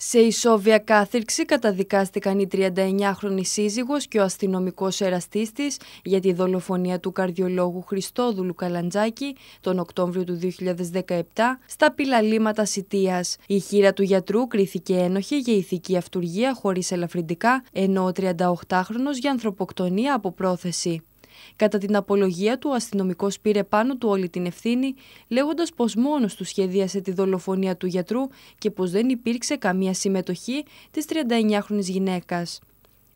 Σε ισόβια κάθυρξη καταδικάστηκαν η 39χρονη σύζυγος και ο αστυνομικός εραστής της για τη δολοφονία του καρδιολόγου Χριστόδουλου Καλαντζάκη τον Οκτώβριο του 2017 στα πυλαλήματα Σιτίας. Η χείρα του γιατρού κρίθηκε ένοχη για ηθική αυτουργία χωρίς ελαφρυντικά, ενώ ο 38χρονος για ανθρωποκτονία από πρόθεση. Κατά την απολογία του, ο αστυνομικός πήρε πάνω του όλη την ευθύνη, λέγοντας πως μόνος του σχεδίασε τη δολοφονία του γιατρού και πως δεν υπήρξε καμία συμμετοχή της 39χρονη γυναίκα.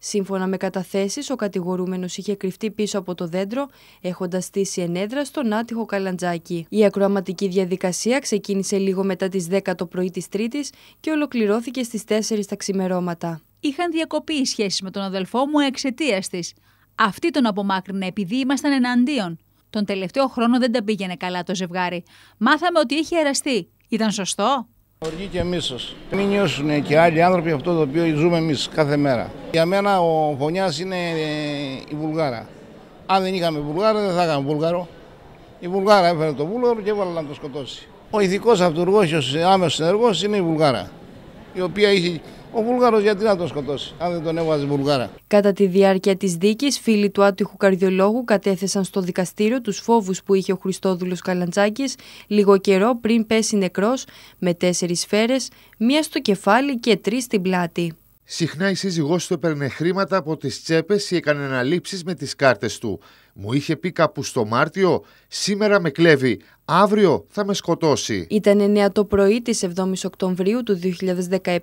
Σύμφωνα με καταθέσεις, ο κατηγορούμενος είχε κρυφτεί πίσω από το δέντρο, έχοντας στήσει ενέδρα στον άτυχο καλαντζάκι. Η ακροαματική διαδικασία ξεκίνησε λίγο μετά τις 10 το πρωί της Τρίτης και ολοκληρώθηκε στις 4 τα ξημερώματα. Είχαν διακοπεί οι σχέσεις με τον αδελφό μου εξαιτίας της. Αυτή τον απομάκρυνε επειδή ήμασταν εναντίον. Τον τελευταίο χρόνο δεν τα πήγαινε καλά το ζευγάρι. Μάθαμε ότι είχε εραστεί. Ήταν σωστό. Οργή και μίσος. Μην νιώσουν και άλλοι άνθρωποι αυτό το οποίο ζούμε εμείς κάθε μέρα. Για μένα ο Φωνιάς είναι ε, η Βουλγάρα. Αν δεν είχαμε Βουλγάρα, δεν θα είχαμε Βουλγάρο. Η Βουλγάρα έφερε το Βούλγαρο και έβαλε να το σκοτώσει. Ο ηθικό αυτούργος και ο άμεσος συνεργός είναι η Βουλγάρα, η οποία έχει ο Βουλγάρο γιατί να τον σκοτώσει, αν δεν τον έβαζε Βουλγάρα. Κατά τη διάρκεια της δίκης, φίλοι του άτυχου καρδιολόγου κατέθεσαν στο δικαστήριο τους φόβους που είχε ο Χριστόδουλος Καλαντζάκης λίγο καιρό πριν πέσει νεκρός, με τέσσερις σφαίρες, μία στο κεφάλι και τρεις στην πλάτη. Συχνά η σύζυγός του έπαιρνε χρήματα από τις τσέπες ή έκανε αναλήψεις με τις κάρτες του. Μου είχε πει κάπου στο Μάρτιο, σήμερα με κλέβει. Αύριο θα με σκοτώσει. Ήταν 9 το πρωί της 7η Οκτωβρίου του 2017,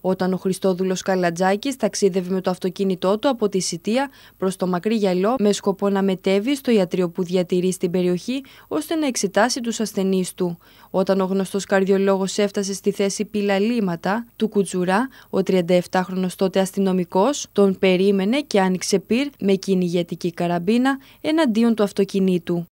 όταν ο Χριστόδουλος Καλατζάκης ταξίδευε με το αυτοκίνητό του από τη Σιτία προς το μακρύ γυαλό με σκοπό να μετέβει στο ιατρείο που διατηρεί στην περιοχή, ώστε να εξετάσει τους ασθενείς του. Όταν ο γνωστός καρδιολόγος έφτασε στη θέση πυλαλήματα του Κουτζουρά, ο 37χρονο τότε αστυνομικός τον περίμενε και άνοιξε πυρ με κυνηγετική καραμπίνα εναντίον του αυτοκινήτου.